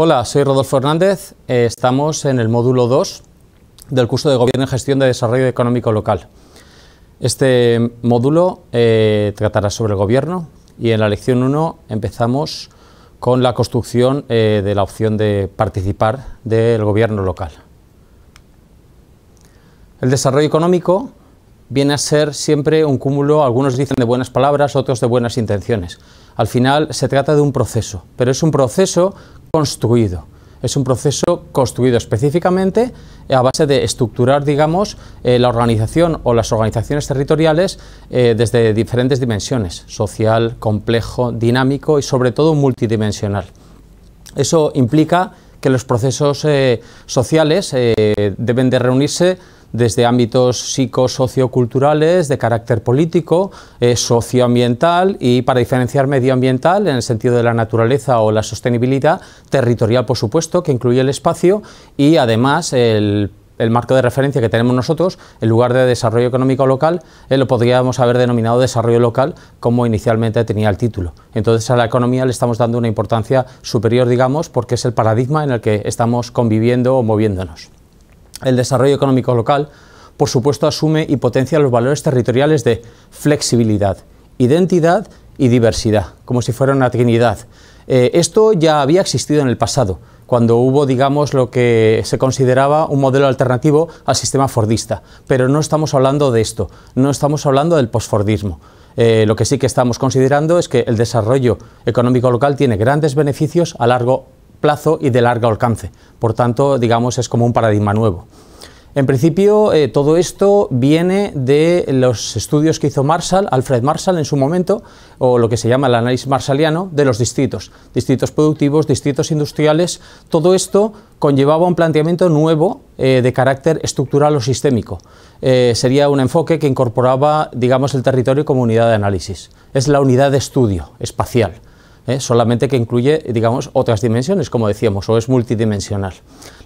Hola, soy Rodolfo Hernández. Eh, estamos en el módulo 2 del curso de Gobierno y Gestión de Desarrollo Económico Local. Este módulo eh, tratará sobre el gobierno y en la lección 1 empezamos con la construcción eh, de la opción de participar del gobierno local. El desarrollo económico viene a ser siempre un cúmulo, algunos dicen de buenas palabras, otros de buenas intenciones. Al final se trata de un proceso, pero es un proceso construido. Es un proceso construido específicamente a base de estructurar, digamos, eh, la organización o las organizaciones territoriales eh, desde diferentes dimensiones, social, complejo, dinámico y sobre todo multidimensional. Eso implica que los procesos eh, sociales deben de reunirse desde ámbitos psicosocioculturales, de carácter político, eh, socioambiental y para diferenciar medioambiental en el sentido de la naturaleza o la sostenibilidad, territorial por supuesto, que incluye el espacio y además el marco de referencia que tenemos nosotros, en lugar de desarrollo económico local, eh, lo podríamos haber denominado desarrollo local como inicialmente tenía el título. Entonces a la economía le estamos dando una importancia superior, digamos, porque es el paradigma en el que estamos conviviendo o moviéndonos el desarrollo económico local, por supuesto, asume y potencia los valores territoriales de flexibilidad, identidad y diversidad, como si fuera una trinidad. Eh, esto ya había existido en el pasado, cuando hubo, digamos, lo que se consideraba un modelo alternativo al sistema fordista, pero no estamos hablando de esto, no estamos hablando del posfordismo. Eh, lo que sí que estamos considerando es que el desarrollo económico local tiene grandes beneficios a largo plazo y de largo alcance. Por tanto, digamos, es como un paradigma nuevo. En principio, eh, todo esto viene de los estudios que hizo Marshall, Alfred Marshall en su momento, o lo que se llama el análisis marshalliano de los distritos, distritos productivos, distritos industriales. Todo esto conllevaba un planteamiento nuevo eh, de carácter estructural o sistémico. Eh, sería un enfoque que incorporaba, digamos, el territorio como unidad de análisis. Es la unidad de estudio espacial. ¿eh? solamente que incluye, digamos, otras dimensiones, como decíamos, o es multidimensional.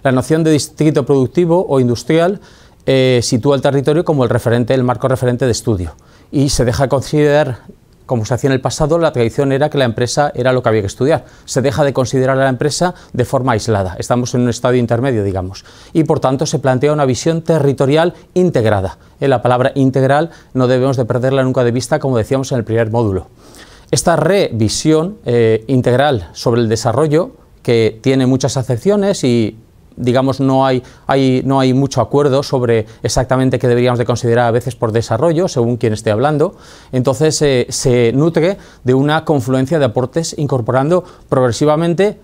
La noción de distrito productivo o industrial eh, sitúa el territorio como el marco referente de estudio, y se deja considerar como se hacía en el pasado, la tradición era que la empresa era lo que había que estudiar. Se deja de considerar a la empresa de forma aislada. Estamos en un estadio intermedio, digamos. Y por tanto se plantea una visión territorial integrada. En eh, la palabra integral no debemos de perderla nunca de vista, como decíamos en el primer módulo. Esta revisión eh, integral sobre el desarrollo, que tiene muchas acepciones y digamos no hay, no hay mucho acuerdo sobre exactamente qué deberíamos de considerar a veces por desarrollo, según quien esté hablando, entonces eh, se nutre de una confluencia de aportes incorporando progresivamente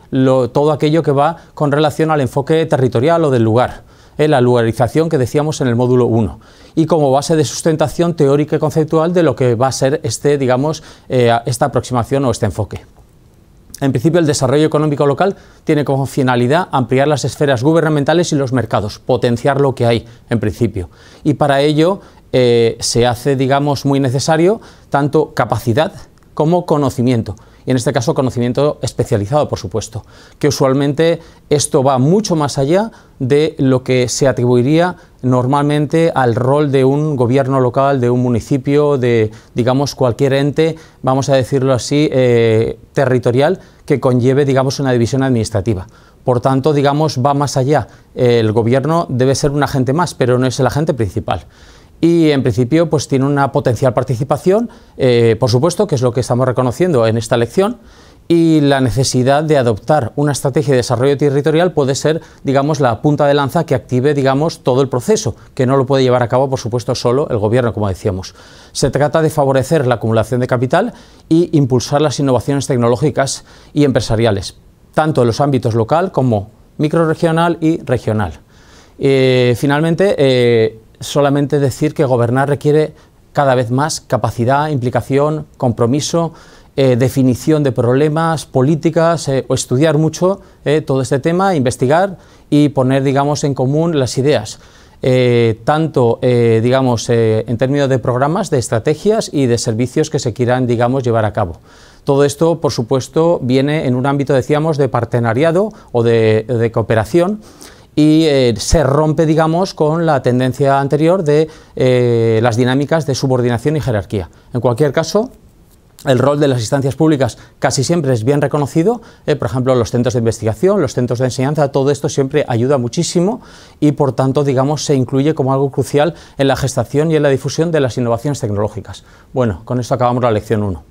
todo aquello que va con relación al enfoque territorial o del lugar. Eh, la lugarización que decíamos en el módulo 1 y como base de sustentación teórica y conceptual de lo que va a ser este, digamos, eh, esta aproximación o este enfoque. En principio, el desarrollo económico local tiene como finalidad ampliar las esferas gubernamentales y los mercados, potenciar lo que hay, en principio. Y para ello eh, se hace, digamos, muy necesario tanto capacidad como conocimiento en este caso conocimiento especializado, por supuesto, que usualmente esto va mucho más allá de lo que se atribuiría normalmente al rol de un gobierno local, de un municipio, de digamos cualquier ente, vamos a decirlo así, eh, territorial que conlleve digamos una división administrativa. Por tanto, digamos, va más allá. El gobierno debe ser un agente más, pero no es el agente principal y en principio pues tiene una potencial participación, eh, por supuesto, que es lo que estamos reconociendo en esta lección, y la necesidad de adoptar una estrategia de desarrollo territorial puede ser, digamos, la punta de lanza que active, digamos, todo el proceso, que no lo puede llevar a cabo, por supuesto, solo el gobierno, como decíamos. Se trata de favorecer la acumulación de capital y impulsar las innovaciones tecnológicas y empresariales, tanto en los ámbitos local como microregional y regional. Eh, finalmente, eh, solamente decir que gobernar requiere cada vez más capacidad, implicación, compromiso, eh, definición de problemas, políticas, eh, o estudiar mucho eh, todo este tema, investigar y poner, digamos, en común las ideas. tanto, digamos, en términos de programas, de estrategias y de servicios que se quieran, digamos, llevar a cabo. Todo esto, por supuesto, viene en un ámbito, decíamos, de partenariado o de cooperación y eh, se rompe, digamos, con la tendencia anterior de eh, las dinámicas de subordinación y jerarquía. En cualquier caso, el rol de las instancias públicas casi siempre es bien reconocido, eh, por ejemplo, los centros de investigación, los centros de enseñanza, todo esto siempre ayuda muchísimo y, por tanto, digamos, se incluye como algo crucial en la gestación y en la difusión de las innovaciones tecnológicas. Bueno, con esto acabamos la lección 1.